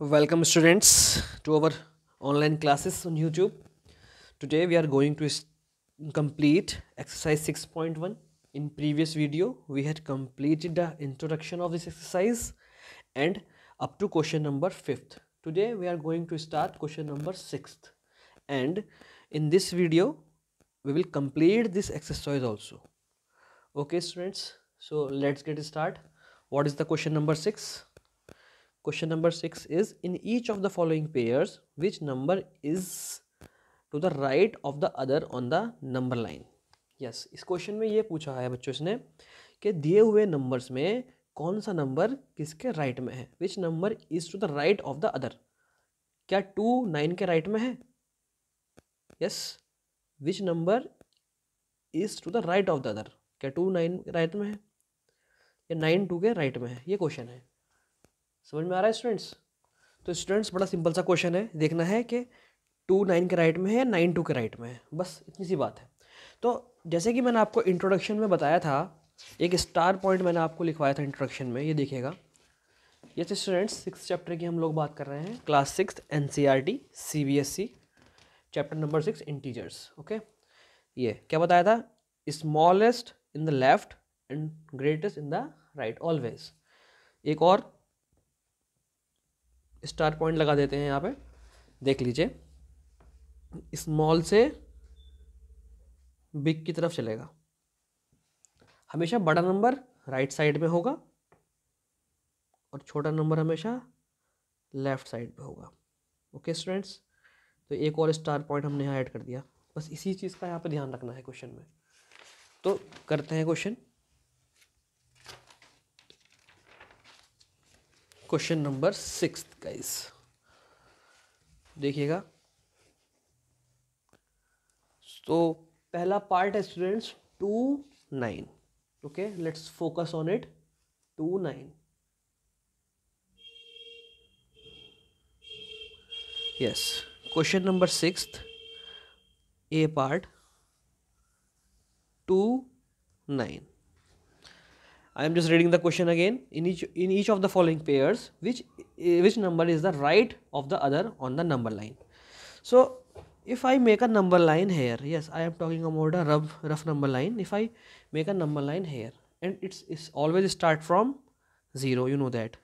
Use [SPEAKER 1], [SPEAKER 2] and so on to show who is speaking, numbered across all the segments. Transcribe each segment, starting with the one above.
[SPEAKER 1] welcome students to our online classes on youtube today we are going to complete exercise 6.1 in previous video we had completed the introduction of this exercise and up to question number fifth today we are going to start question number sixth and in this video we will complete this exercise also okay students so let's get started what is the question number six question number six is in each of the following pairs which number is to the right of the other on the number line yes इस question में ये पूछा है बच्चों इसने कि दिए हुए नंबर्स में कौन सा नंबर किसके राइट right में है which number is to the right of the other क्या टू नाइन के राइट right में है yes which number is to the right of the other क्या टू नाइन राइट में है या नाइन टू के राइट right में है ये क्वेश्चन है समझ में आ रहा है स्टूडेंट्स तो स्टूडेंट्स बड़ा सिंपल सा क्वेश्चन है देखना है कि टू नाइन के राइट में है या नाइन टू के राइट में है बस इतनी सी बात है तो जैसे कि मैंने आपको इंट्रोडक्शन में बताया था एक स्टार पॉइंट मैंने आपको लिखवाया था इंट्रोडक्शन में ये देखिएगा ये तो स्टूडेंट्स सिक्स चैप्टर की हम लोग बात कर रहे हैं class six N C R T C B S C chapter number six integers okay ये क्या बताया था smallest in the left end greatest in the right always एक और स्टार पॉइंट लगा देते हैं यहाँ पे देख लीजिए स्मॉल से बिग की तरफ चलेगा हमेशा बड़ा नंबर राइट साइड में होगा और छोटा नंबर हमेशा लेफ्ट साइड पे होगा ओके स्टूडेंट्स तो एक और स्टार पॉइंट हमने यहाँ ऐड कर दिया बस इसी चीज़ का यहाँ पे ध्यान रखना है क्वेश्चन में तो करते हैं question question number six guys देखिएगा तो पहला पार्ट है students two nine okay let's focus on it two nine yes question number six A part two nine I am just reading the question again. In each in each of the following pairs, which eh, which number is the right of the other on the number line? So if I make a number line here, yes, I am talking about a rough rough number line. If I make a number line here, and it's it's always start from zero. You know that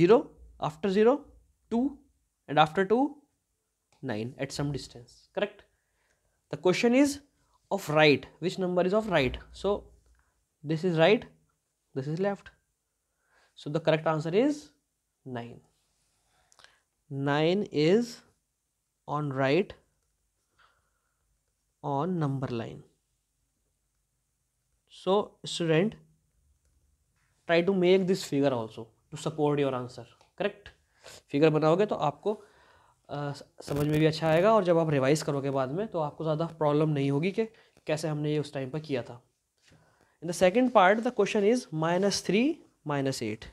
[SPEAKER 1] zero after zero two and after two nine at some distance. Correct. The question is of right. Which number is of right? So this is right this is left so the correct answer is 9 9 is on right on number line so student try to make this figure also to support your answer correct figure banaoge to aapko आ, समझ में भी अच्छा आएगा और जब आप revise करोगे बाद में तो आपको ज़्यादा प्रॉब्लम नहीं होगी कि कैसे हमने ये उस टाइम पर किया था in the second part the question is minus 3 minus 8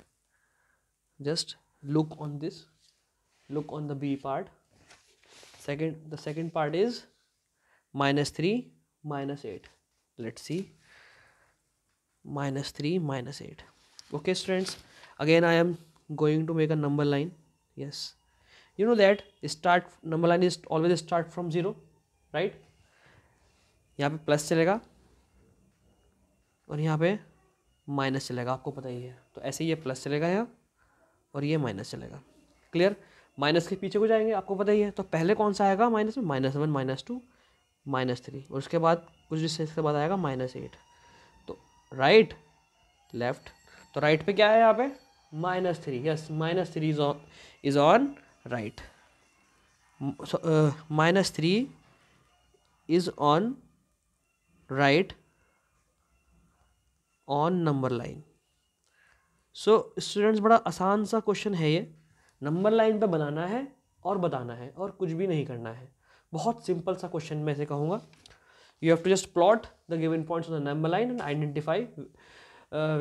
[SPEAKER 1] just look on this look on the b part second the second part is minus 3 minus 8 let's see minus 3 minus 8 okay students again i am going to make a number line yes you know that start number line is always start from 0 right Here plus will चलेगा और यहाँ पे minus चलेगा आपको पता ही है तो ऐसे ही ये प्लस चलेगा यहाँ और ये माइनस चलेगा क्लियर माइनस के पीछे को जाएंगे आपको पता ही है तो पहले कौन सा आएगा माइनस में minus one minus two minus three और उसके बाद कुछ डिस्टेंस के बाद आएगा माइनस एट तो राइट लेफ्ट तो राइट पे क्या है यहाँ पे minus three yes minus three is on is on right minus three is on right on number line so students बड़ा आसान सा क्वेश्चन है ये नंबर लाइन पे बनाना है और बताना है और कुछ भी नहीं करना है बहुत सिंपल सा क्वेश्चन मैं ऐसे कहूँगा you have to just plot the given points on the number line and identify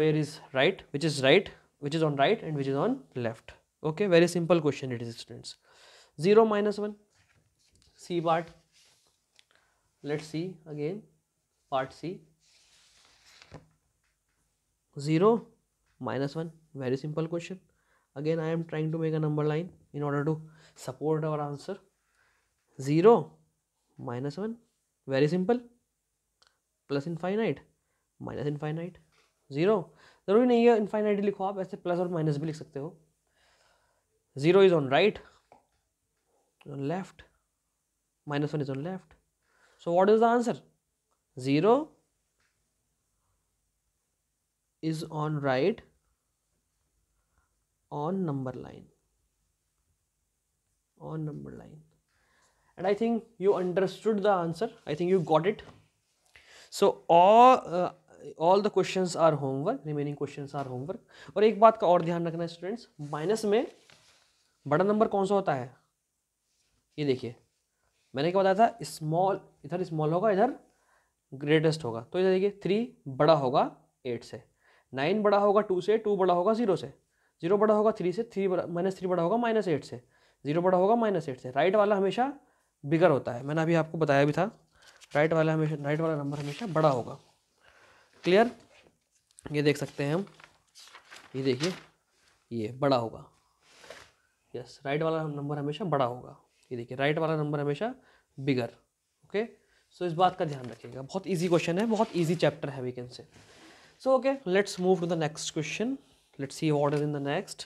[SPEAKER 1] where is right which is right which is on right and which is on left okay very simple question it is students zero minus one C part let see again part C zero minus one very simple question again I am trying to make a number line in order to support our answer zero minus one very simple plus infinite minus infinite zero ज़रूरी नहीं है infinite लिखो आप ऐसे plus और minus भी लिख सकते हो zero is on right on left minus one is on left so what is the answer zero is on right on number line on number line and i think you understood the answer i think you got it so all uh, all the question are homework remaining question are homework और एक बात का और ध्यान रखना students minus में बड़ा number कौन सा होता है ये देखिए मैंने क्या बताया था स्मॉल इधर स्मॉल होगा इधर ग्रेटेस्ट होगा तो इधर देखिए थ्री बड़ा होगा एट से नाइन बड़ा होगा टू से टू बड़ा होगा जीरो से जीरो बड़ा होगा थ्री से थ्री माइनस थ्री बड़ा होगा माइनस एट से जीरो बड़ा होगा माइनस एट से राइट वाला हमेशा बिगर होता है मैंने अभी आपको बताया भी था राइट वाला हमेशा राइट वाला नंबर हमेशा बड़ा होगा क्लियर ये देख सकते हैं हम ये देखिए ये बड़ा होगा यस राइट वाला नंबर हमेशा बड़ा होगा ये देखिए राइट वाला नंबर हमेशा बिगर ओके सो इस बात का ध्यान रखिएगा बहुत ईजी क्वेश्चन है बहुत ईजी चैप्टर है we can say so okay let's move to the next question let's see what is in the next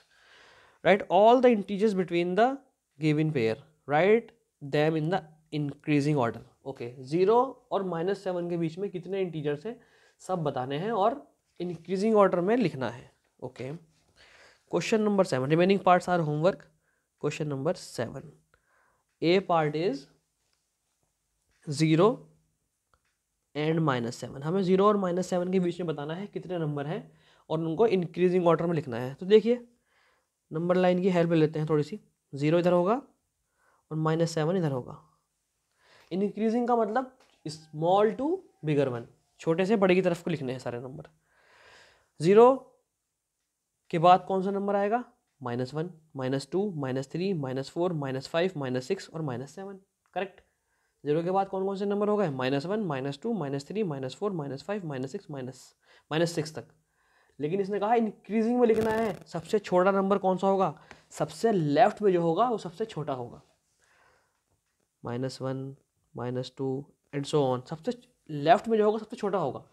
[SPEAKER 1] write all the integers between the given pair write them in the increasing order okay zero और minus seven के बीच में कितने integers हैं सब बताने हैं और इंक्रीजिंग ऑर्डर में लिखना है okay question number seven remaining parts are homework question number seven A part is zero and minus seven हमें जीरो और माइनस सेवन के बीच में बताना है कितने नंबर हैं और उनको इंक्रीजिंग ऑर्डर में लिखना है तो देखिए नंबर लाइन की हेल्प लेते हैं थोड़ी सी ज़ीरो इधर होगा और माइनस सेवन इधर होगा इंक्रीजिंग का मतलब स्मॉल टू बिगर वन छोटे से बड़े की तरफ को लिखने हैं सारे नंबर ज़ीरो के बाद कौन सा नंबर आएगा minus one minus two minus three minus four minus five minus six और माइनस सेवन करेक्ट जीरो के बाद कौन कौन से नंबर हो गए minus one minus two minus three minus four minus five minus six minus minus six तक लेकिन इसने कहा इंक्रीजिंग में लिखना है सबसे छोटा नंबर कौन सा होगा सबसे लेफ्ट में जो होगा वो सबसे छोटा होगा minus one minus two and so on सबसे लेफ्ट में जो होगा सबसे छोटा होगा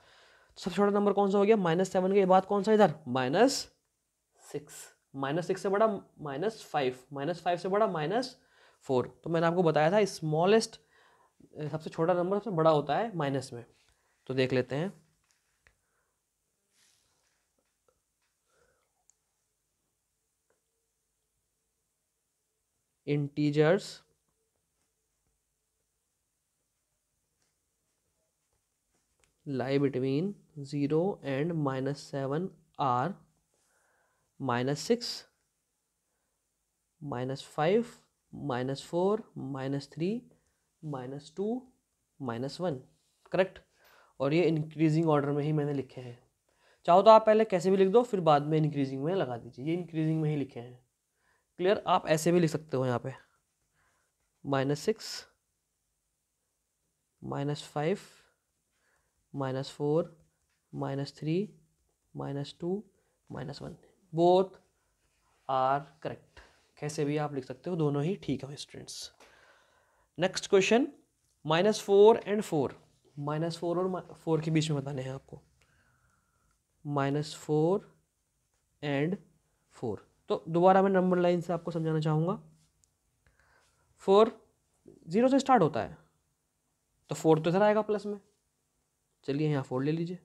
[SPEAKER 1] सबसे छोटा नंबर कौन सा हो गया माइनस सेवन के बाद कौन सा इधर माइनस सिक्स माइनस सिक्स से बड़ा माइनस फाइव माइनस फाइव से बड़ा माइनस फोर तो मैंने आपको बताया था स्मॉलेस्ट सबसे छोटा नंबर सबसे बड़ा होता है माइनस में तो देख लेते हैं integers lie between zero and minus seven are minus six minus five minus four minus three minus two minus one correct और ये इंक्रीजिंग ऑर्डर में ही मैंने लिखे हैं चाहो तो आप पहले कैसे भी लिख दो फिर बाद में इंक्रीजिंग में लगा दीजिए ये इंक्रीजिंग में ही लिखे हैं क्लियर आप ऐसे भी लिख सकते हो यहाँ पे minus six minus five minus four minus three minus two minus one both are correct कैसे भी आप लिख सकते हो दोनों ही ठीक है students next question minus four and four minus four और फोर के बीच में बताने हैं आपको माइनस फोर एंड फोर तो दोबारा मैं नंबर लाइन से आपको समझाना चाहूँगा फोर ज़ीरो से स्टार्ट होता है तो फोर तो इधर आएगा प्लस में चलिए यहाँ फोर ले लीजिए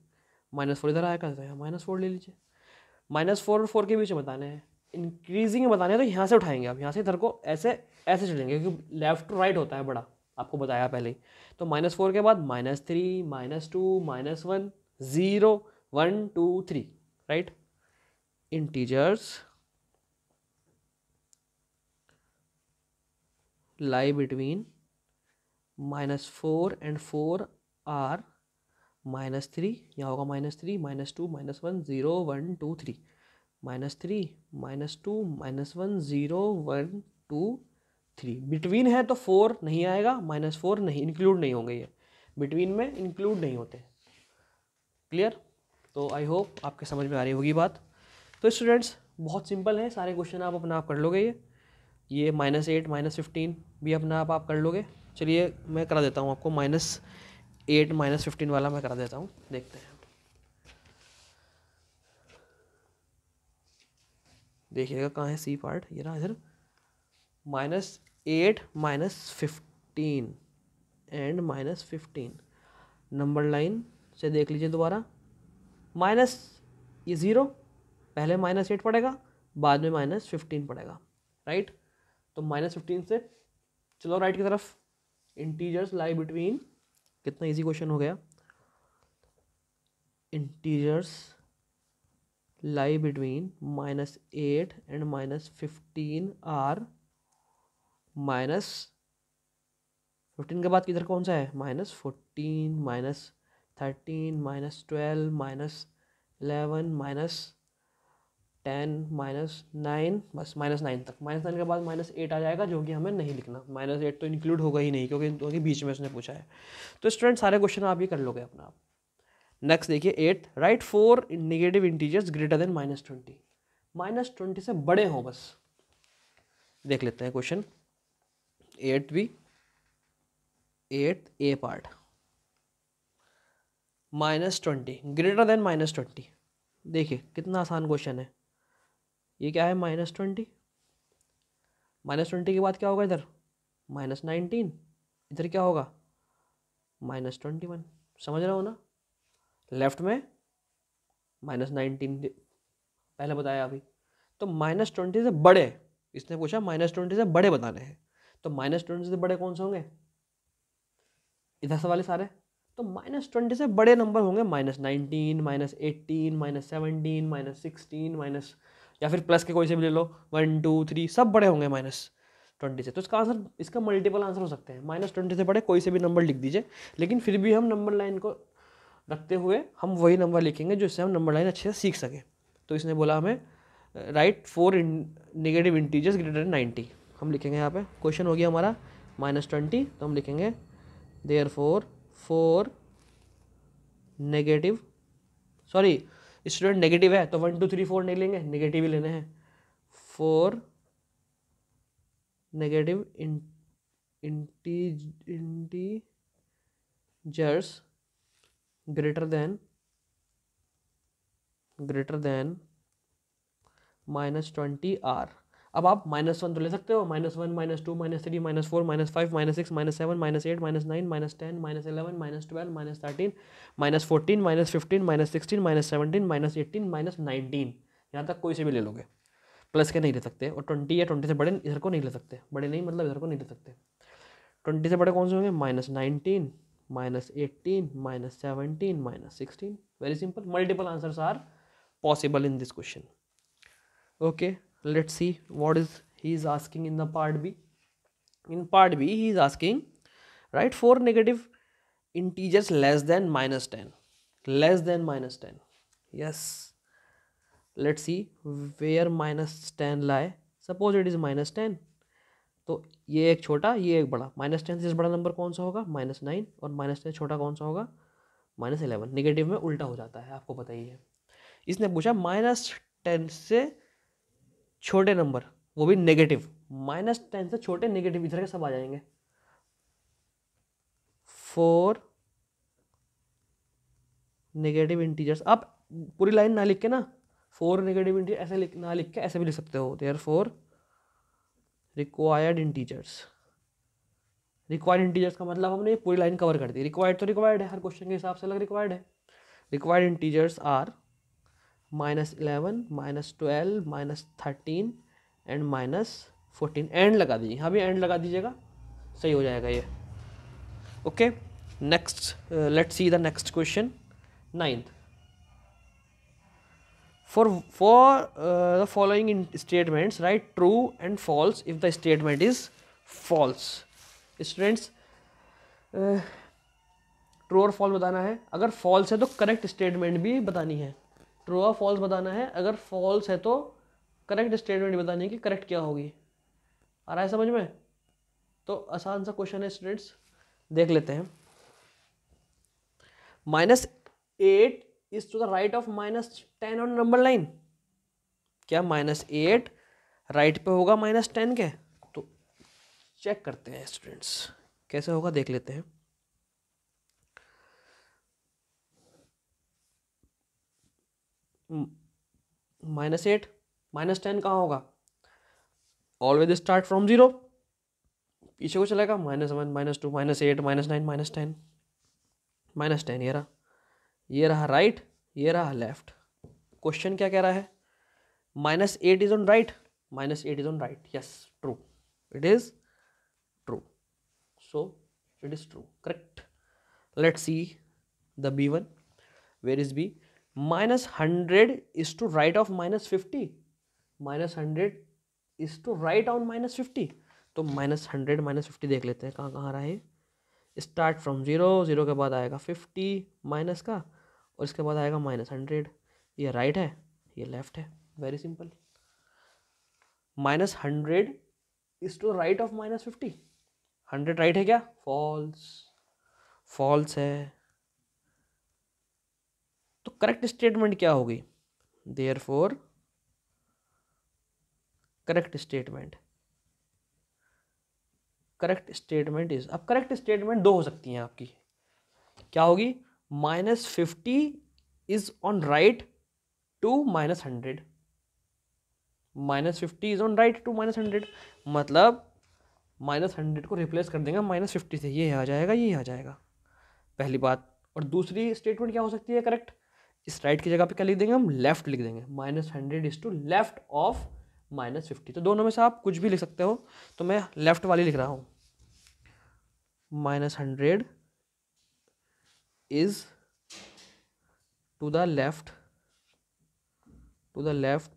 [SPEAKER 1] माइनस फोर इधर आएगा तो यहाँ माइनस फोर ले लीजिए माइनस फोर और फोर के बीच में बताने हैं इंक्रीजिंग में बताने तो यहाँ से उठाएंगे आप यहाँ से इधर को ऐसे ऐसे चलेंगे क्योंकि लेफ्ट टू राइट होता है बड़ा आपको बताया पहले ही तो माइनस फोर के बाद minus three minus two minus one zero one two three right integers lie between minus four and four are minus three यहाँ होगा minus three minus two minus one zero one two three minus three minus two minus one zero one two three between है तो four नहीं आएगा minus four नहीं include नहीं होंगे ये बिटवीन में इंक्लूड नहीं होते क्लियर तो आई होप आपके समझ में आ रही होगी बात तो स्टूडेंट्स बहुत सिंपल है सारे क्वेश्चन आप अपना आप कर लोगे ये ये माइनस एट माइनस फिफ्टीन भी अपना आप आप कर लोगे चलिए मैं करा देता हूँ आपको माइनस एट माइनस फिफ्टीन वाला मैं करा देता हूँ देखते हैं देखिएगा कहाँ है सी पार्ट ये ना इधर minus eight minus fifteen and minus fifteen number line से देख लीजिए दोबारा माइनस ये ज़ीरो पहले माइनस एट पड़ेगा बाद में माइनस फिफ्टीन पड़ेगा राइट तो माइनस फिफ्टीन से चलो राइट की तरफ इंटीजर्स लाई बिटवीन कितना इजी क्वेश्चन हो गया integers lie between minus eight and minus fifteen are minus fifteen के बाद किधर कौन सा है minus fourteen minus thirteen minus twelve minus eleven minus ten minus nine बस माइनस नाइन तक माइनस नाइन के बाद माइनस एट आ जाएगा जो कि हमें नहीं लिखना माइनस एट तो इंक्लूड होगा ही नहीं क्योंकि क्योंकि बीच में उसने पूछा है तो स्टूडेंट सारे क्वेश्चन आप ये कर लोगे अपना आप नेक्स्ट देखिए eight write four negative integers greater than minus twenty minus twenty से बड़े हों बस देख लेते हैं क्वेश्चन एट भी eight A part minus twenty greater than minus twenty देखिए कितना आसान क्वेश्चन है ये क्या है माइनस ट्वेंटी माइनस ट्वेंटी के बाद क्या होगा इधर माइनस नाइनटीन इधर क्या होगा माइनस ट्वेंटी वन समझ रहे हो ना लेफ्ट में माइनस नाइनटीन पहले बताया अभी तो माइनस ट्वेंटी से बड़े इसने पूछा माइनस ट्वेंटी से बड़े बताने हैं तो माइनस ट्वेंटी से बड़े कौन से होंगे इधर से वाले सारे तो माइनस ट्वेंटी से बड़े नंबर होंगे minus nineteen minus eighteen minus seventeen minus sixteen minus या फिर प्लस के कोई से भी ले लो वन टू थ्री सब बड़े होंगे माइनस ट्वेंटी से तो इसका आंसर इसका मल्टीपल आंसर हो सकते हैं माइनस ट्वेंटी से बड़े कोई से भी नंबर लिख दीजिए लेकिन फिर भी हम नंबर लाइन को रखते हुए हम वही नंबर लिखेंगे जो हम नंबर लाइन अच्छे से सीख सकें तो इसने बोला हमें write four negative integers greater than ninety हम लिखेंगे यहाँ पे क्वेश्चन हो गया हमारा माइनस ट्वेंटी तो हम लिखेंगे there four four negative sorry student negative है तो वन टू थ्री फोर नहीं लेंगे नेगेटिव ही लेने हैं four negative inte integers greater than greater than minus twenty are अब आप माइनस वन तो ले सकते हो minus one minus two minus three minus four minus five minus six minus seven minus eight minus nine minus ten minus eleven minus twelve minus thirteen minus fourteen minus fifteen minus sixteen minus seventeen minus eighteen minus nineteen यहाँ तक कोई से भी ले लोगे plus के नहीं ले सकते और ट्वेंटी या ट्वेंटी से बड़े इधर को नहीं ले सकते बड़े नहीं मतलब इधर को नहीं ले सकते ट्वेंटी से बड़े कौन से होंगे minus nineteen minus 18 minus 17 minus 16 very simple multiple answers are possible in this question okay let's see what is he is asking in the part b in part b he is asking right four negative integers less than minus 10 less than minus 10 yes let's see where minus 10 lie suppose it is minus 10 तो ये एक छोटा ये एक बड़ा minus ten से बड़ा number कौन सा होगा माइनस नाइन और माइनस टेन छोटा कौन सा होगा माइनस इलेवन निगेटिव में उल्टा हो जाता है आपको पता ही है इसने पूछा माइनस टेन से छोटे नंबर वो भी नेगेटिव माइनस टेन से छोटे नेगेटिव इधर के सब आ जाएंगे फोर नेगेटिव इंटीजर्स आप पूरी लाइन ना लिख के ना फोर नेगेटिव इंटीजर ऐसे लिख ना लिख के ऐसे भी लिख सकते हो there four required integers required integers का मतलब हमने पूरी लाइन कवर कर दी रिक्वायर्ड तो रिक्वायर्ड है हर क्वेश्चन के हिसाब से अलग रिक्वायर्ड है required integers are minus eleven minus twelve minus thirteen and minus fourteen and लगा दीजिए यहाँ भी एंड लगा दीजिएगा सही हो जाएगा ये okay next let's see the next question ninth for for uh, the following statements write true and false if the statement is false students true और फॉल्स बताना है अगर फॉल्स है तो करेक्ट स्टेटमेंट भी बतानी है ट्रू और फॉल्स बताना है अगर फॉल्स है तो करेक्ट स्टेटमेंट भी बतानी है कि करेक्ट क्या होगी आ रहा है समझ में तो आसान सा क्वेश्चन है स्टूडेंट्स देख लेते हैं minus eight is to the right of minus ten on number line क्या माइनस एट राइट पे होगा माइनस टेन के तो चेक करते हैं स्टूडेंट्स कैसे होगा देख लेते हैं माइनस एट माइनस टेन कहाँ होगा ऑलवेज स्टार्ट फ्रॉम ज़ीरो पीछे को चलेगा minus one minus two minus eight minus nine minus ten minus ten ये रहा ये रहा राइट ये रहा लेफ्ट क्वेश्चन क्या कह रहा है minus eight is on right minus eight is on right yes true it is true so it is true correct let see the B one where is B minus hundred is to right of minus fifty minus hundred is to right on minus fifty तो minus hundred minus fifty देख लेते हैं कहाँ कहाँ रहा है start from zero zero के बाद आएगा फिफ्टी माइनस का और इसके बाद आएगा माइनस हंड्रेड ये राइट है ये लेफ्ट है very simple minus hundred is to right of minus fifty hundred right है क्या फॉल्स फॉल्स है तो करेक्ट स्टेटमेंट क्या होगी there four correct statement correct statement is अब करेक्ट स्टेटमेंट दो हो सकती हैं आपकी क्या होगी minus fifty is on right to minus hundred minus fifty is on right to minus hundred मतलब माइनस हंड्रेड को रिप्लेस कर देंगे माइनस फिफ्टी से ये आ जाएगा ये आ जाएगा पहली बात और दूसरी स्टेटमेंट क्या हो सकती है करेक्ट इस राइट की जगह पे क्या लिख देंगे हम लेफ्ट लिख देंगे minus hundred is to left of minus fifty तो दोनों में से आप कुछ भी लिख सकते हो तो मैं लेफ्ट वाली लिख रहा हूँ minus hundred is to the left to the left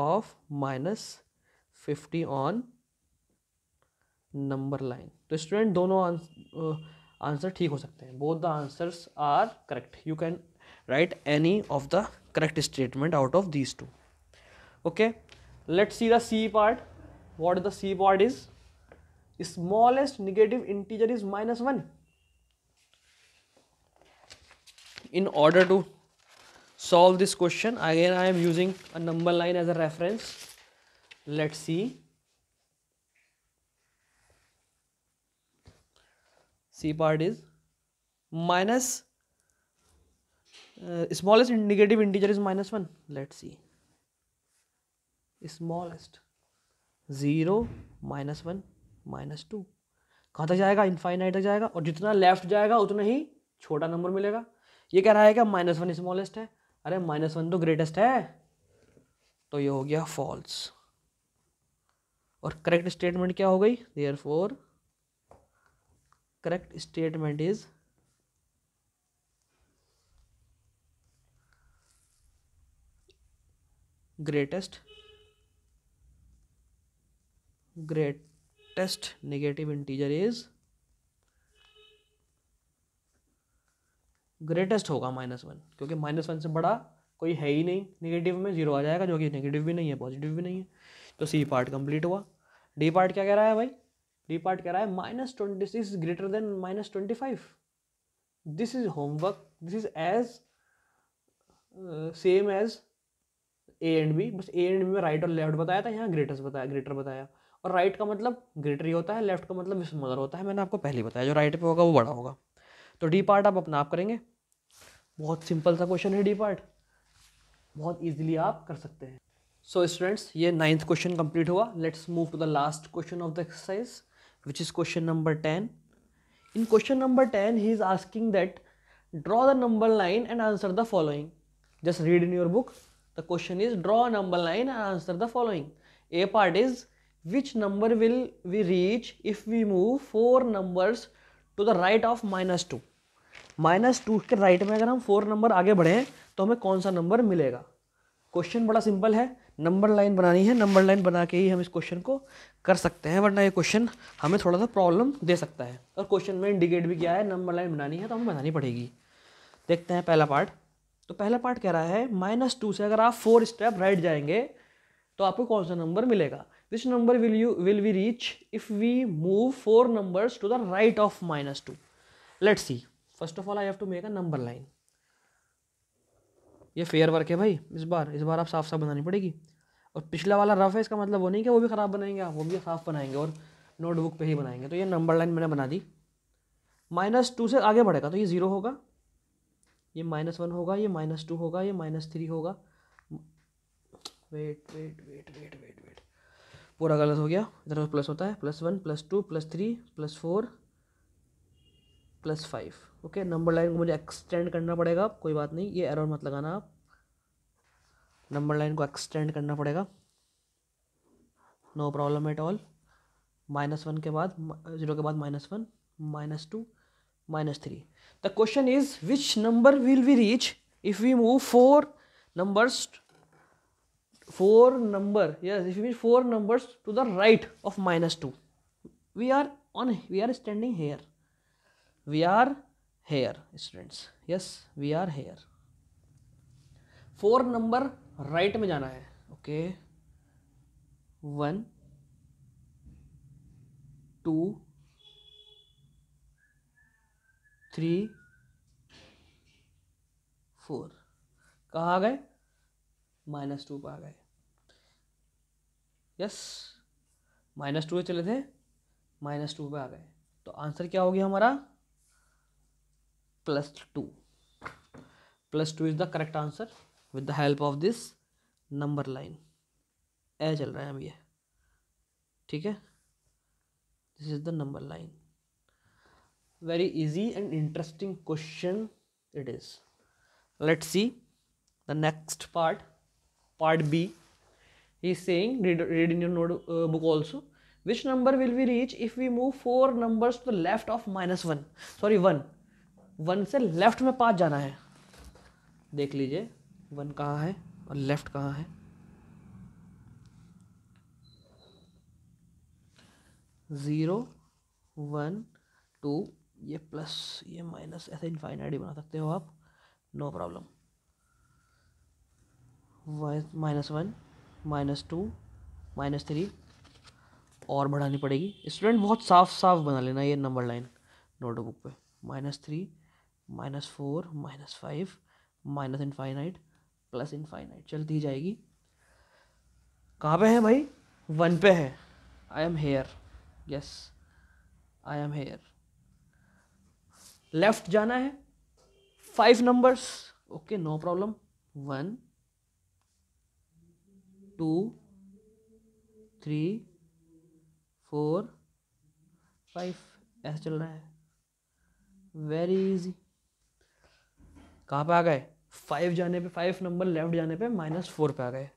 [SPEAKER 1] of minus 50 on number line तो स्टूडेंट दोनों आंसर uh, ठीक हो सकते हैं both the answers are correct you can write any of the correct statement out of these two okay let's see the C part what the C part is smallest negative integer is minus one in order to solve this question again i am using a number line as a reference let's see c part is minus uh, smallest negative integer is minus 1 let's see smallest 0 minus 1 minus 2 कहाँ तक जाएगा infinite तक जाएगा और जितना left जाएगा उतना ही छोटा नंबर मिलेगा ये कह रहा है क्या माइनस वन स्मॉलेस्ट है अरे माइनस वन तो ग्रेटेस्ट है तो ये हो गया फॉल्स और करेक्ट स्टेटमेंट क्या हो गई there four correct statement is greatest greatest negative integer is greatest होगा माइनस वन क्योंकि माइनस वन से बड़ा कोई है ही नहीं निगेटिव में जीरो आ जाएगा जो कि नेगेटिव भी नहीं है पॉजिटिव भी नहीं है तो सी पार्ट कंप्लीट हुआ डी पार्ट क्या कह रहा है भाई डी पार्ट कह रहा है minus twenty six greater than minus twenty five this is homework this is as same as A and B बस ए एंड बी में राइट और लेफ्ट बताया था यहाँ ग्रेटेस्ट बताया ग्रेटर बताया और राइट का मतलब ग्रेटर ही होता है लेफ्ट का मतलब स्मॉलर होता है मैंने आपको पहले बताया जो राइट पे होगा वो बड़ा होगा तो डी पार्ट आप अपना आप करेंगे बहुत सिंपल सा क्वेश्चन है डी पार्ट बहुत ईजिली आप कर सकते हैं सो so, स्टूडेंट्स ये नाइन्थ क्वेश्चन कंप्लीट हुआ let's move to the last question of the exercise which is question number ten in question number ten he is asking that draw the number line and answer the following just read in your book the question is draw number line and answer the following A part is which number will we reach if we move four numbers to the right of minus two minus two के right में अगर हम four number आगे बढ़ें तो हमें कौन सा नंबर मिलेगा क्वेश्चन बड़ा सिंपल है नंबर लाइन बनानी है नंबर लाइन बना के ही हम इस क्वेश्चन को कर सकते हैं वरना ये क्वेश्चन हमें थोड़ा सा प्रॉब्लम दे सकता है और क्वेश्चन में इंडिकेट भी किया है नंबर लाइन बनानी है तो हमें बनानी पड़ेगी देखते हैं पहला पार्ट तो पहला पार्ट कह रहा है माइनस टू से अगर आप फोर स्टेप राइट जाएंगे तो आपको कौन सा नंबर मिलेगा which number will you will we reach if we move four numbers to the right of minus two let see first of all I have to make a number line ये fair work है भाई इस बार इस बार आप साफ साफ बनानी पड़ेगी और पिछला वाला रफ है इसका मतलब वो नहीं कि वो भी ख़राब बनाएंगे आप वो भी साफ बनाएंगे और नोटबुक पे ही बनाएंगे तो ये नंबर लाइन मैंने बना दी माइनस टू से आगे बढ़ेगा तो ये ज़ीरो होगा ये माइनस वन होगा ये माइनस टू होगा ये माइनस थ्री होगा wait wait wait wait wait wait पूरा गलत हो गया इधर प्लस तो होता है plus one plus two plus three plus four plus five okay number line को मुझे एक्सटेंड करना पड़ेगा कोई बात नहीं ये एरर मत लगाना आप नंबर लाइन को एक्सटेंड करना पड़ेगा no problem at all minus one के बाद जीरो के बाद minus one minus two minus three the question is which number will we reach if we move four numbers four number yes if you four numbers to the right of minus two we are on we are standing here we are here students yes we are here four number right में जाना है okay one two three four कहा आ गए minus two पर आ गए yes minus two चले थे माइनस टू पर आ गए तो आंसर क्या हो गया हमारा plus 2 plus 2 is the correct answer with the help of this number line A chal raha hai हम ये ठीक है this is the number line very easy and interesting question it is let see the part part, part he is saying read, read in your note uh, book also which number will we reach if we move four numbers to the left of minus 1 sorry 1 one से left में पाँच जाना है देख लीजिए one कहाँ है और लेफ्ट कहाँ है ज़ीरो वन टू ये प्लस ये माइनस ऐसे इन्फाइनाइट ही बना सकते हो आप no problem minus one minus two minus three और बढ़ानी पड़ेगी स्टूडेंट बहुत साफ साफ बना लेना ये नंबर लाइन नोटबुक पे minus three minus four minus five minus infinite plus infinite चलती ही जाएगी कहाँ पे है भाई वन पे है I am here yes I am here left जाना है five numbers okay no problem one two three four five ऐसा चल रहा है वेरी इजी कहाँ पे आ गए फाइव जाने पे फाइव नंबर लेफ्ट जाने पे माइनस फोर पे आ गए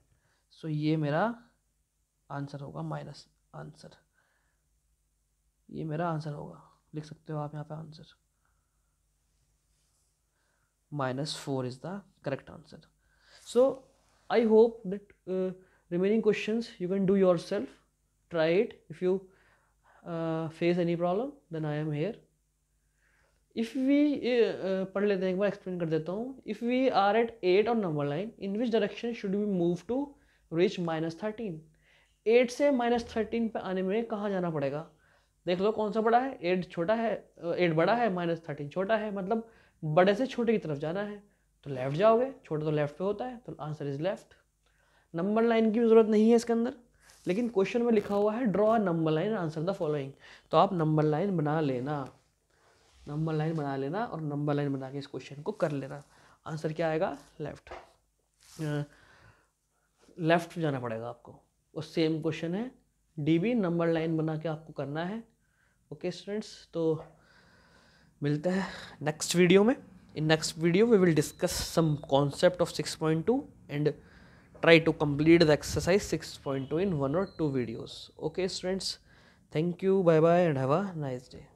[SPEAKER 1] सो ये मेरा आंसर होगा माइनस आंसर ये मेरा आंसर होगा लिख सकते हो आप यहाँ पे answer minus four is the correct answer so I hope that remaining question you can do yourself try it if you face any problem then I am here if we uh, uh, पढ़ लेते हैं एक बार explain कर देता हूँ if we are at at और number line in which direction should we move to reach minus thirteen eight से minus thirteen पर आने में कहाँ जाना पड़ेगा देख लो कौन सा बड़ा है एट छोटा है एट uh, बड़ा है माइनस थर्टीन छोटा है मतलब बड़े से छोटे की तरफ जाना है तो लेफ़्ट जाओगे छोटा तो लेफ़्ट पे होता है तो answer is left number line की ज़रूरत नहीं है इसके अंदर लेकिन क्वेश्चन में लिखा हुआ है draw number line answer the following तो आप नंबर लाइन बना लेना नंबर लाइन बना लेना और नंबर लाइन बना के इस क्वेश्चन को कर लेना आंसर क्या आएगा लेफ्ट लेफ्ट जाना पड़ेगा आपको वो सेम क्वेश्चन है डी बी नंबर लाइन बना के आपको करना है ओके स्टूडेंट्स तो मिलते हैं नेक्स्ट वीडियो में in next video we will discuss some concept of six point two and complete the exercise six point two in one और two videos okay students thank you bye bye and have a nice day